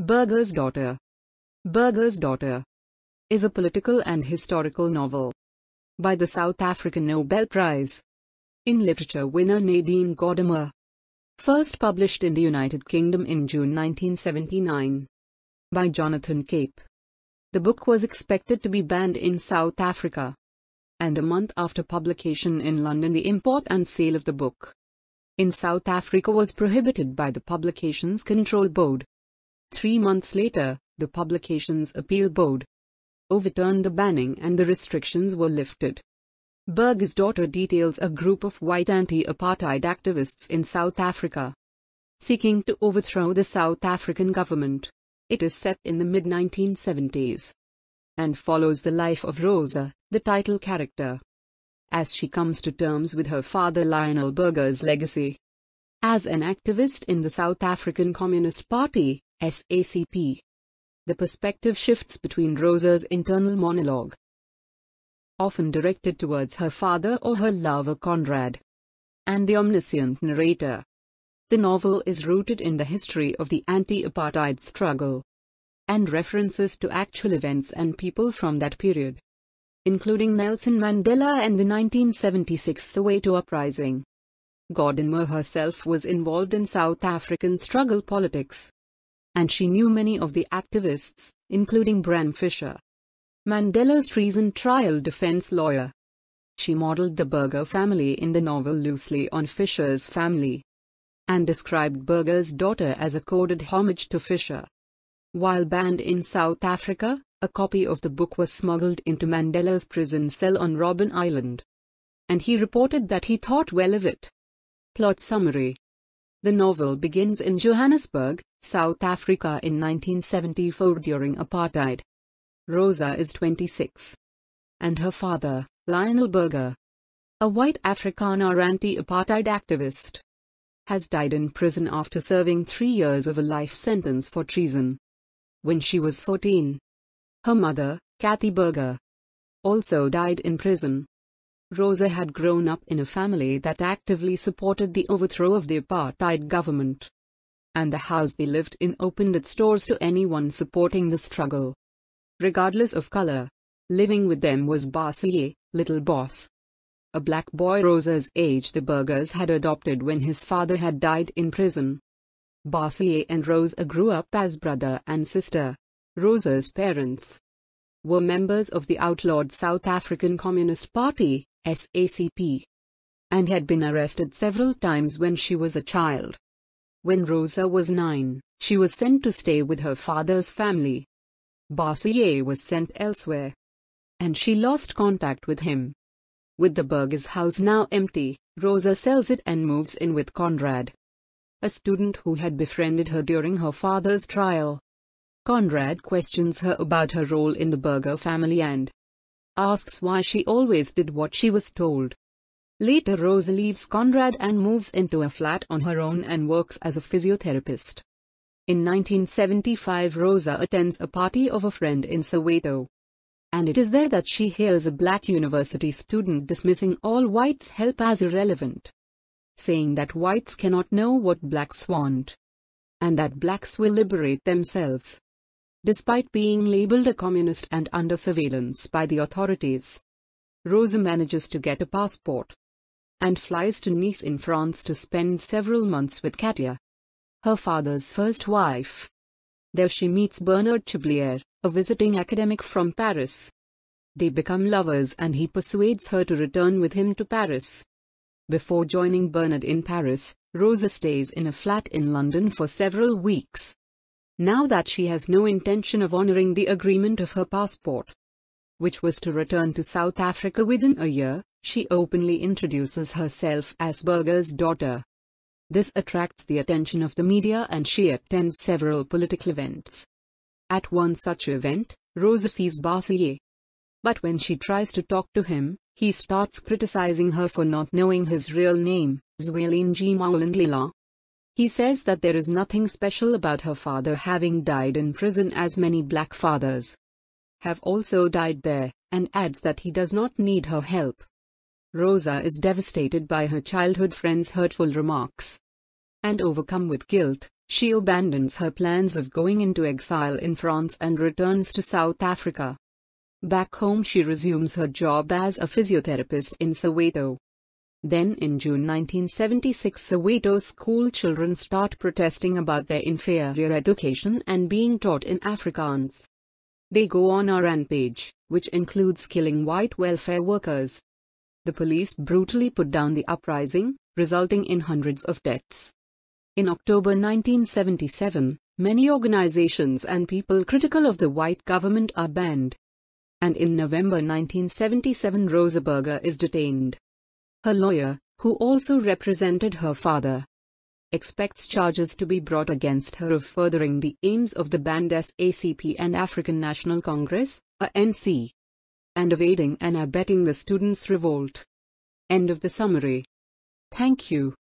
Burger's Daughter. Burger's Daughter is a political and historical novel by the South African Nobel Prize in Literature winner Nadine Gordimer. First published in the United Kingdom in June 1979 by Jonathan Cape. The book was expected to be banned in South Africa. And a month after publication in London, the import and sale of the book in South Africa was prohibited by the Publications Control Board. Three months later, the Publications Appeal Board overturned the banning and the restrictions were lifted. Berg's daughter details a group of white anti-apartheid activists in South Africa seeking to overthrow the South African government. It is set in the mid-1970s and follows the life of Rosa, the title character, as she comes to terms with her father Lionel Berger's legacy. As an activist in the South African Communist Party, SACP. The perspective shifts between Rosa's internal monologue, often directed towards her father or her lover Conrad, and the omniscient narrator. The novel is rooted in the history of the anti apartheid struggle and references to actual events and people from that period, including Nelson Mandela and the 1976 Soweto Uprising. Gordon Moore herself was involved in South African struggle politics and she knew many of the activists, including Bram Fischer. Mandela's recent trial defense lawyer. She modeled the Berger family in the novel loosely on Fischer's family and described Berger's daughter as a coded homage to Fischer. While banned in South Africa, a copy of the book was smuggled into Mandela's prison cell on Robben Island. And he reported that he thought well of it. Plot Summary The novel begins in Johannesburg, South Africa in 1974 during apartheid. Rosa is 26. And her father, Lionel Berger, a white Afrikaner anti-apartheid activist, has died in prison after serving three years of a life sentence for treason. When she was 14, her mother, Kathy Berger, also died in prison. Rosa had grown up in a family that actively supported the overthrow of the apartheid government and the house they lived in opened its doors to anyone supporting the struggle. Regardless of color, living with them was Basier, Little Boss. A black boy Rosa's age the Burgers had adopted when his father had died in prison. Basier and Rosa grew up as brother and sister. Rosa's parents were members of the outlawed South African Communist Party, SACP, and had been arrested several times when she was a child. When Rosa was nine, she was sent to stay with her father's family. Barcia was sent elsewhere. And she lost contact with him. With the Burgess house now empty, Rosa sells it and moves in with Conrad. A student who had befriended her during her father's trial. Conrad questions her about her role in the Burger family and asks why she always did what she was told. Later Rose leaves Conrad and moves into a flat on her own and works as a physiotherapist. In 1975 Rosa attends a party of a friend in Soweto. And it is there that she hears a black university student dismissing all whites' help as irrelevant, saying that whites cannot know what blacks want, and that blacks will liberate themselves despite being labeled a communist and under surveillance by the authorities. Rosa manages to get a passport and flies to Nice in France to spend several months with Katia, her father's first wife. There she meets Bernard Chablier, a visiting academic from Paris. They become lovers and he persuades her to return with him to Paris. Before joining Bernard in Paris, Rosa stays in a flat in London for several weeks. Now that she has no intention of honoring the agreement of her passport, which was to return to South Africa within a year, she openly introduces herself as Berger's daughter. This attracts the attention of the media and she attends several political events. At one such event, Rosa sees Basile. But when she tries to talk to him, he starts criticizing her for not knowing his real name, Zwelin G. Maulandlila. He says that there is nothing special about her father having died in prison as many black fathers have also died there, and adds that he does not need her help. Rosa is devastated by her childhood friend's hurtful remarks. And overcome with guilt, she abandons her plans of going into exile in France and returns to South Africa. Back home she resumes her job as a physiotherapist in Soweto. Then in June 1976 Soweto school children start protesting about their inferior education and being taught in Afrikaans. They go on a rampage, which includes killing white welfare workers, the police brutally put down the uprising, resulting in hundreds of deaths. In October 1977, many organizations and people critical of the white government are banned. And in November 1977 Roseberger is detained. Her lawyer, who also represented her father, expects charges to be brought against her of furthering the aims of the banned SACP and African National Congress, ANC and of aiding and abetting the students' revolt. End of the summary. Thank you.